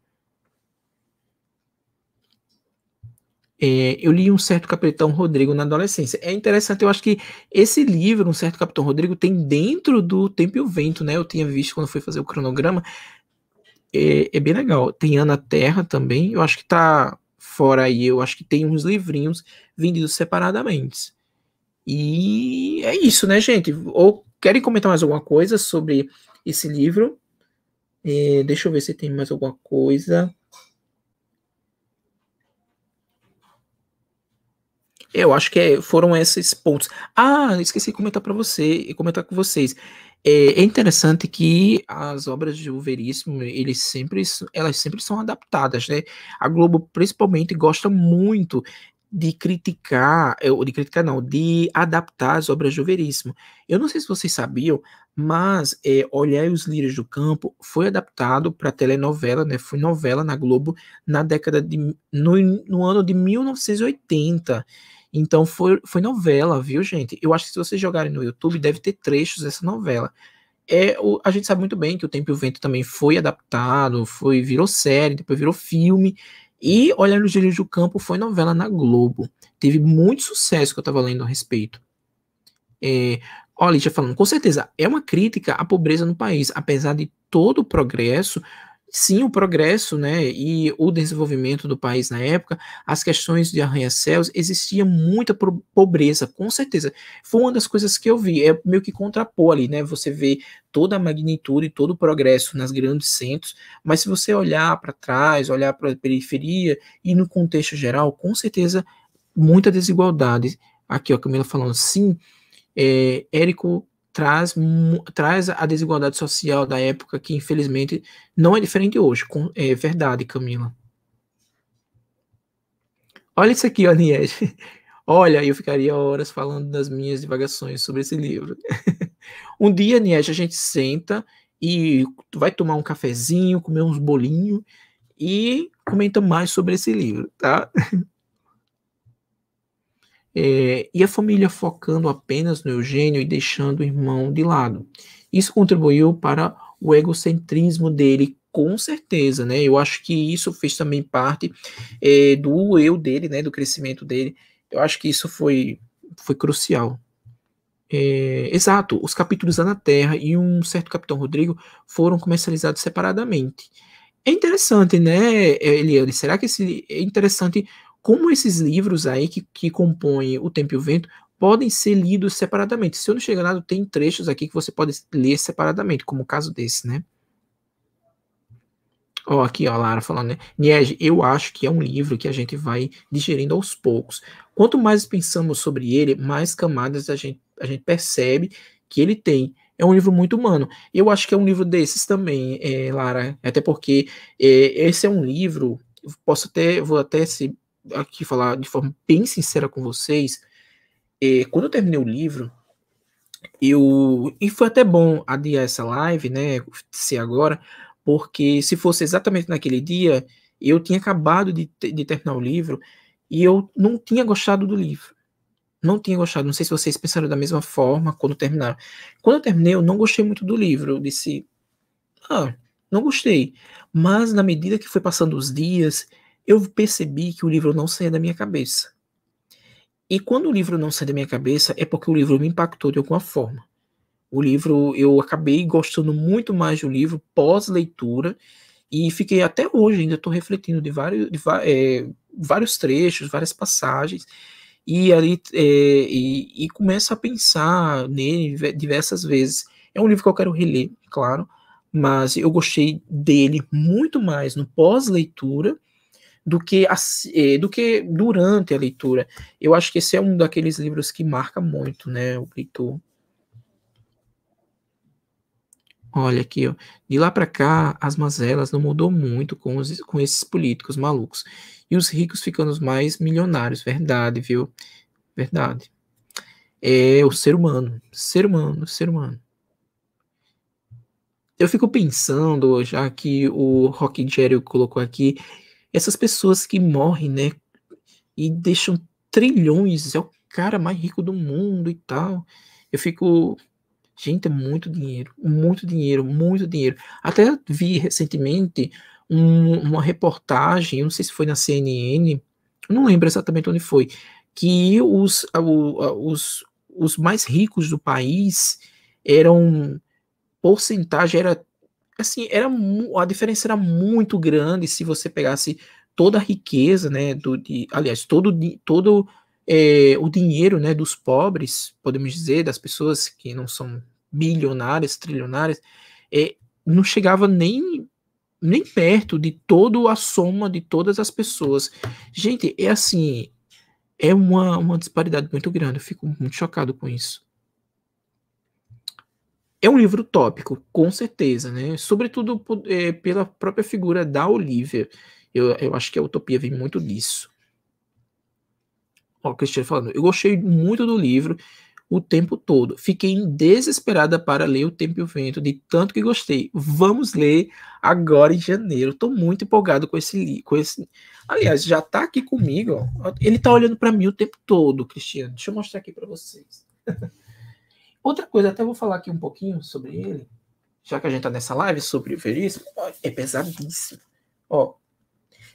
É, eu li um certo Capitão Rodrigo na adolescência. É interessante, eu acho que esse livro, um certo Capitão Rodrigo, tem dentro do Tempo e o Vento, né? Eu tinha visto quando fui fazer o cronograma. É, é, bem legal. Tem Ana Terra também. Eu acho que tá fora aí. Eu acho que tem uns livrinhos vendidos separadamente. E é isso, né, gente? Ou querem comentar mais alguma coisa sobre esse livro? É, deixa eu ver se tem mais alguma coisa. Eu acho que é, foram esses pontos. Ah, esqueci de comentar para você e comentar com vocês. É, é, interessante que as obras de O eles sempre, elas sempre são adaptadas, né? A Globo principalmente gosta muito de criticar, é, de criticar não, de adaptar as obras de O Eu não sei se vocês sabiam, mas é, Olhar os Lírios do Campo foi adaptado para telenovela, né? Foi novela na Globo na década de no, no ano de 1980. Então foi, foi novela, viu, gente? Eu acho que se vocês jogarem no YouTube, deve ter trechos dessa novela. É, o, a gente sabe muito bem que o Tempo e o Vento também foi adaptado, foi virou série, depois virou filme. E Olhando os Dias do Campo foi novela na Globo. Teve muito sucesso que eu estava lendo a respeito. É, olha, já falando, com certeza, é uma crítica à pobreza no país. Apesar de todo o progresso, sim o progresso né, e o desenvolvimento do país na época, as questões de arranha-céus, existia muita pobreza, com certeza. Foi uma das coisas que eu vi, é meio que contrapor ali, né? Você vê toda a magnitude, todo o progresso nas grandes centros, mas se você olhar para trás, olhar para a periferia e no contexto geral, com certeza muita desigualdade. Aqui, ó, Camila falando, sim, é, Érico traz, traz a desigualdade social da época, que infelizmente não é diferente hoje. É verdade, Camila. Olha isso aqui, Aniette. Olha, eu ficaria horas falando das minhas divagações sobre esse livro. um dia, Aniette, a gente senta e vai tomar um cafezinho, comer uns bolinhos e comenta mais sobre esse livro, tá? É, e a família focando apenas no Eugênio e deixando o irmão de lado. Isso contribuiu para o egocentrismo dele, com certeza, né? Eu acho que isso fez também parte é, do eu dele, né? Do crescimento dele. Eu acho que isso foi, foi crucial. É, exato, os capítulos Ana Terra e um certo Capitão Rodrigo foram comercializados separadamente. É interessante, né, Eliane? Será que esse, é interessante como esses livros aí que, que compõem O Tempo e o Vento podem ser lidos separadamente. Se eu não a nada, tem trechos aqui que você pode ler separadamente, como o caso desse, né? Ó, aqui, ó, Lara falando, né? Niege, eu acho que é um livro que a gente vai digerindo aos poucos. Quanto mais pensamos sobre ele, mais camadas a gente, a gente percebe que ele tem. É um livro muito humano. Eu acho que é um livro desses também, é, Lara. Até porque é, esse é um livro. Posso até, vou até se aqui falar de forma bem sincera com vocês, é, quando eu terminei o livro, eu e foi até bom adiar essa live, né, ser agora, porque se fosse exatamente naquele dia, eu tinha acabado de, de terminar o livro e eu não tinha gostado do livro. Não tinha gostado. Não sei se vocês pensaram da mesma forma quando terminaram. Quando eu terminei, eu não gostei muito do livro. Eu disse, ah, não gostei. Mas na medida que foi passando os dias eu percebi que o livro não saía da minha cabeça. E quando o livro não sai da minha cabeça, é porque o livro me impactou de alguma forma. O livro, eu acabei gostando muito mais do livro pós-leitura, e fiquei até hoje, ainda estou refletindo de, vários, de é, vários trechos, várias passagens, e ali é, e, e começo a pensar nele diversas vezes. É um livro que eu quero reler, é claro, mas eu gostei dele muito mais no pós-leitura do que, a, eh, do que durante a leitura. Eu acho que esse é um daqueles livros que marca muito, né, o leitor. Olha aqui, ó. De lá para cá, as mazelas não mudou muito com, os, com esses políticos malucos. E os ricos ficando mais milionários, verdade, viu? Verdade. É o ser humano, ser humano, ser humano. Eu fico pensando, já que o Rock Jerry colocou aqui, essas pessoas que morrem, né? E deixam trilhões, é o cara mais rico do mundo e tal. Eu fico. Gente, é muito dinheiro, muito dinheiro, muito dinheiro. Até vi recentemente um, uma reportagem, não sei se foi na CNN, não lembro exatamente onde foi, que os, os, os mais ricos do país eram porcentagem era assim, era a diferença era muito grande se você pegasse toda a riqueza, né, do, de, aliás, todo, todo é, o dinheiro, né, dos pobres, podemos dizer, das pessoas que não são bilionárias, trilionárias, é, não chegava nem nem perto de toda a soma de todas as pessoas. Gente, é assim, é uma, uma disparidade muito grande, eu fico muito chocado com isso. É um livro tópico, com certeza, né? Sobretudo é, pela própria figura da Olivia. Eu, eu acho que a Utopia vem muito disso. Ó, o Cristiano falando, eu gostei muito do livro o tempo todo. Fiquei desesperada para ler O Tempo e o Vento, de tanto que gostei. Vamos ler agora em janeiro. Estou muito empolgado com esse livro. Esse... Aliás, já está aqui comigo. Ó. Ele está olhando para mim o tempo todo, Cristiano. Deixa eu mostrar aqui para vocês. Outra coisa, até vou falar aqui um pouquinho sobre ele, já que a gente tá nessa live sobre o verismo, é pesadíssimo. Ó,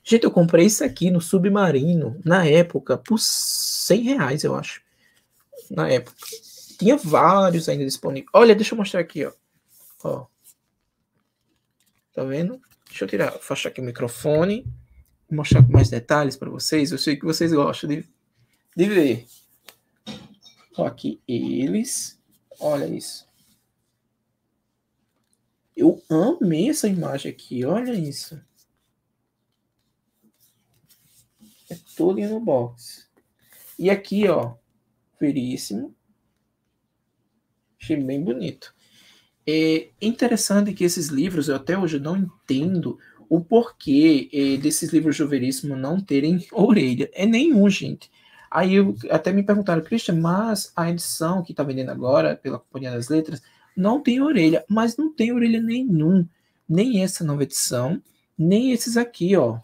gente, eu comprei isso aqui no Submarino, na época, por 100 reais, eu acho. Na época. Tinha vários ainda disponíveis. Olha, deixa eu mostrar aqui, ó. Ó. Tá vendo? Deixa eu tirar, afastar aqui o microfone. Vou mostrar com mais detalhes para vocês. Eu sei que vocês gostam de, de ver. Ó, aqui eles. Olha isso. Eu amei essa imagem aqui, olha isso. É tudo no box. E aqui, ó, veríssimo. Achei bem bonito. É interessante que esses livros, eu até hoje não entendo o porquê é, desses livros de veríssimo não terem orelha. É nenhum, gente. Aí eu, até me perguntaram, Christian, mas a edição que está vendendo agora pela Companhia das Letras não tem orelha, mas não tem orelha nenhum. Nem essa nova edição, nem esses aqui, ó.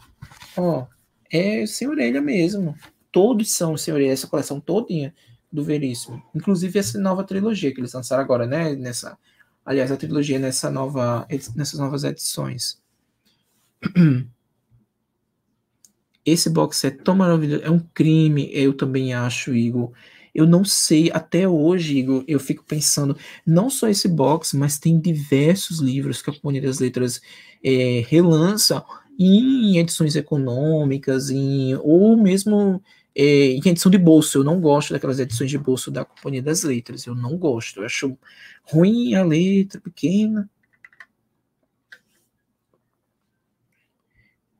Ó, é sem orelha mesmo. Todos são sem orelha, essa coleção todinha do Veríssimo. Inclusive essa nova trilogia que eles lançaram agora, né? Nessa, aliás, a trilogia nessa nova, nessas novas edições. Esse box set é tão maravilhoso. É um crime, eu também acho, Igor. Eu não sei, até hoje, Igor, eu fico pensando, não só esse box, mas tem diversos livros que a Companhia das Letras é, relança em edições econômicas, em, ou mesmo é, em edição de bolso. Eu não gosto daquelas edições de bolso da Companhia das Letras. Eu não gosto. Eu acho ruim a letra pequena.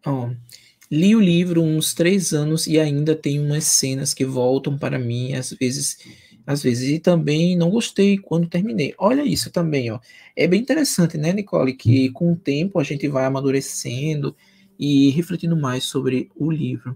Ó, oh, Li o livro uns três anos e ainda tem umas cenas que voltam para mim às vezes, às vezes e também não gostei quando terminei. Olha isso também, ó. É bem interessante, né, Nicole, que com o tempo a gente vai amadurecendo e refletindo mais sobre o livro.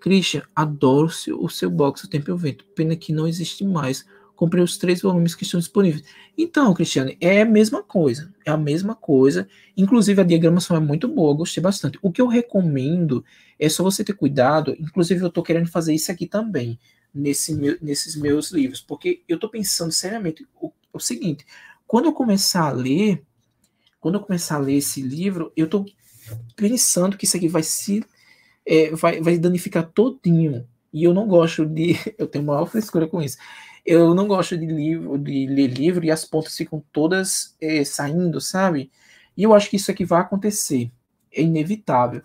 Christian, adoro o seu box O Tempo e o Vento. Pena que não existe mais. Comprei os três volumes que estão disponíveis. Então, Cristiane, é a mesma coisa. É a mesma coisa. Inclusive, a diagramação é muito boa, gostei bastante. O que eu recomendo é só você ter cuidado. Inclusive, eu estou querendo fazer isso aqui também, nesse meu, nesses meus livros, porque eu estou pensando seriamente o, o seguinte: quando eu começar a ler, quando eu começar a ler esse livro, eu estou pensando que isso aqui vai se é, vai, vai danificar todinho. E eu não gosto de. Eu tenho maior frescura com isso. Eu não gosto de livro, de ler livro e as pontas ficam todas é, saindo, sabe? E eu acho que isso aqui vai acontecer. É inevitável.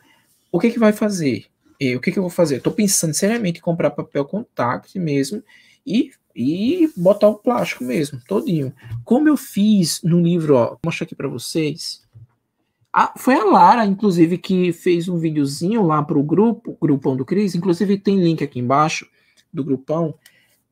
O que que vai fazer? É, o que que eu vou fazer? Estou pensando seriamente em comprar papel contact mesmo e, e botar o plástico mesmo, todinho. Como eu fiz no livro, ó, vou mostrar aqui para vocês. Ah, foi a Lara, inclusive, que fez um videozinho lá para o grupo, grupão do Cris. Inclusive, tem link aqui embaixo do grupão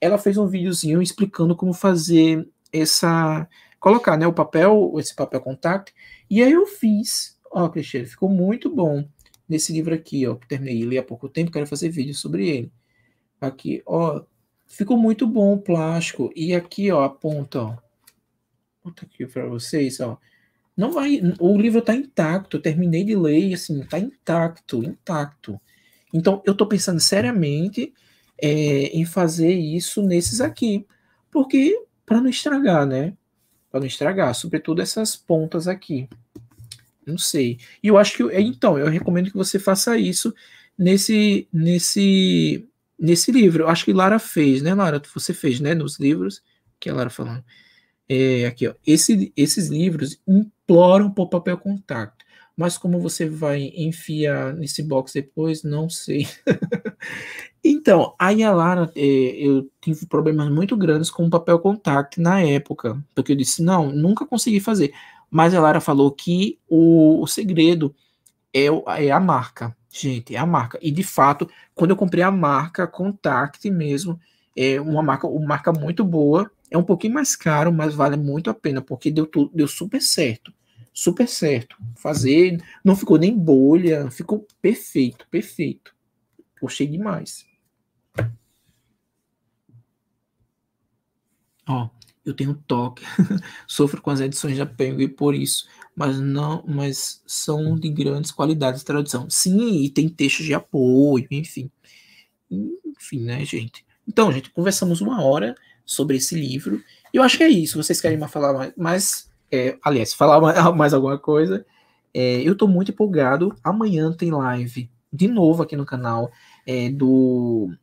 ela fez um videozinho explicando como fazer essa. colocar né, o papel, esse papel contact. E aí eu fiz. Ó, Cristiano, ficou muito bom nesse livro aqui, ó, que terminei ele há pouco tempo, quero fazer vídeo sobre ele. Aqui, ó, ficou muito bom o plástico. E aqui, ó, a ponta, ó. Puta aqui para vocês, ó. Não vai, o livro tá intacto, terminei de ler, assim, tá intacto, intacto. Então, eu tô pensando seriamente é, em fazer isso nesses aqui, porque para não estragar, né? Para não estragar, sobretudo essas pontas aqui. Não sei. E eu acho que é, então eu recomendo que você faça isso nesse nesse nesse livro. Eu acho que Lara fez, né, Lara? Você fez, né? Nos livros que a Lara falando. É, aqui, ó. Esse, esses livros imploram por papel contato. Mas como você vai enfiar nesse box depois, não sei. Então, aí a Lara, é, eu tive problemas muito grandes com o papel contact na época, porque eu disse, não, nunca consegui fazer. Mas a Lara falou que o, o segredo é, é a marca, gente, é a marca. E de fato, quando eu comprei a marca Contact mesmo, é uma marca, uma marca muito boa, é um pouquinho mais caro, mas vale muito a pena, porque deu, tudo, deu super certo super certo. Fazer, não ficou nem bolha, ficou perfeito, perfeito. Puxei demais. Ó, oh, eu tenho toque. Sofro com as edições da e por isso, mas não, mas são de grandes qualidades de tradução. Sim, e tem textos de apoio, enfim. Enfim, né, gente? Então, gente, conversamos uma hora sobre esse livro. Eu acho que é isso. Vocês querem falar mais? mais é, aliás, falar mais alguma coisa? É, eu estou muito empolgado. Amanhã tem live de novo aqui no canal é, do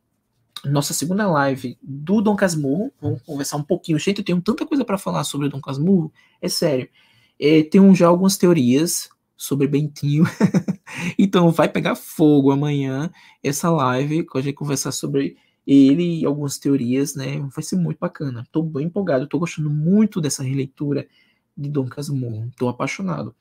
nossa segunda live do Dom Casmurro. Vamos conversar um pouquinho. Gente, eu tenho tanta coisa para falar sobre o Dom Casmurro. É sério. É, tenho já algumas teorias sobre Bentinho. então vai pegar fogo amanhã essa live com a gente conversar sobre ele e algumas teorias, né? Vai ser muito bacana. Estou bem empolgado, estou gostando muito dessa releitura de Dom Casmurro. Estou apaixonado.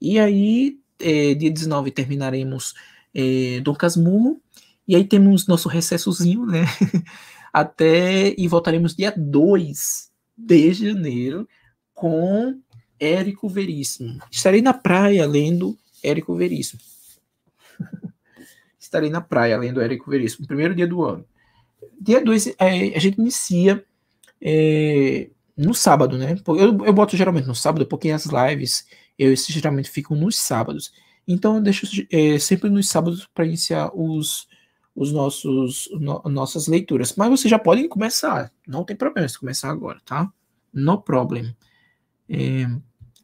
E aí, é, dia 19 terminaremos é, Dom Casmurro. E aí temos nosso recessozinho, né? Até e voltaremos dia 2 de janeiro com Érico Veríssimo. Estarei na praia lendo Érico Veríssimo. Estarei na praia lendo Érico Veríssimo, primeiro dia do ano. Dia 2, é, a gente inicia é, no sábado, né? Eu, eu boto geralmente no sábado, porque as lives eu geralmente ficam nos sábados. Então eu deixo é, sempre nos sábados para iniciar os, os nossos no, nossas leituras. Mas vocês já podem começar, não tem problema se começar agora, tá? No problem. É,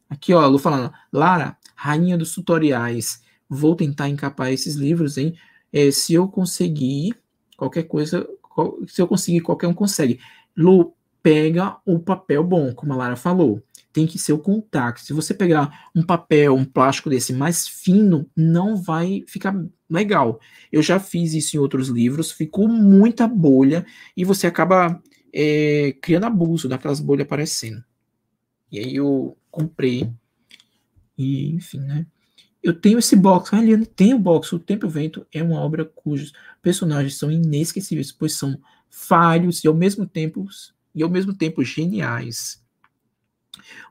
aqui, ó, Lu falando, Lara, rainha dos tutoriais, vou tentar encapar esses livros, hein? É, se eu conseguir, qualquer coisa, se eu conseguir, qualquer um consegue. Lu, pega o papel bom, como a Lara falou tem que ser o contato. Se você pegar um papel, um plástico desse mais fino, não vai ficar legal. Eu já fiz isso em outros livros, ficou muita bolha e você acaba é, criando abuso daquelas bolhas aparecendo. E aí eu comprei, e enfim, né? Eu tenho esse box, ah, Eliane, tem o box. O Tempo e o Vento é uma obra cujos personagens são inesquecíveis, pois são falhos e ao mesmo tempo e ao mesmo tempo geniais.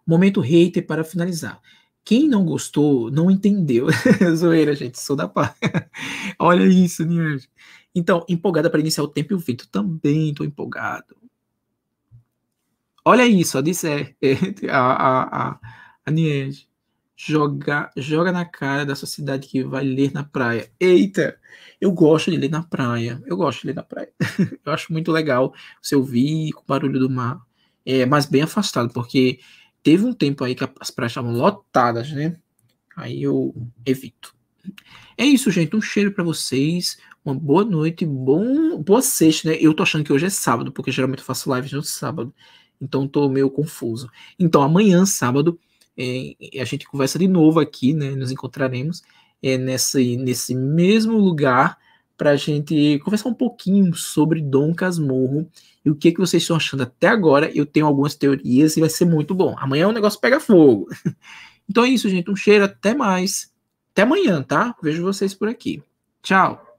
Momento hater para finalizar. Quem não gostou, não entendeu. Zoeira, gente, sou da paz. Olha isso, Niange. Então, empolgada para iniciar o tempo e o vento. Também estou empolgado. Olha isso, a disse é, é, a, a, a, a Joga, joga na cara da sociedade que vai ler na praia. Eita, eu gosto de ler na praia. Eu gosto de ler na praia. eu acho muito legal você ouvir com o barulho do mar é, mas bem afastado, porque teve um tempo aí que as praias estavam lotadas, né? Aí eu evito. É isso, gente. Um cheiro para vocês. Uma boa noite, bom, boa sexta, né? Eu tô achando que hoje é sábado, porque geralmente eu faço lives no sábado. Então tô meio confuso. Então amanhã, sábado, é, a gente conversa de novo aqui, né? Nos encontraremos é, nesse, nesse mesmo lugar para a gente conversar um pouquinho sobre Dom Casmurro e o que, é que vocês estão achando até agora. Eu tenho algumas teorias e vai ser muito bom. Amanhã o negócio pega fogo. Então é isso, gente. Um cheiro, até mais. Até amanhã, tá? Vejo vocês por aqui. Tchau.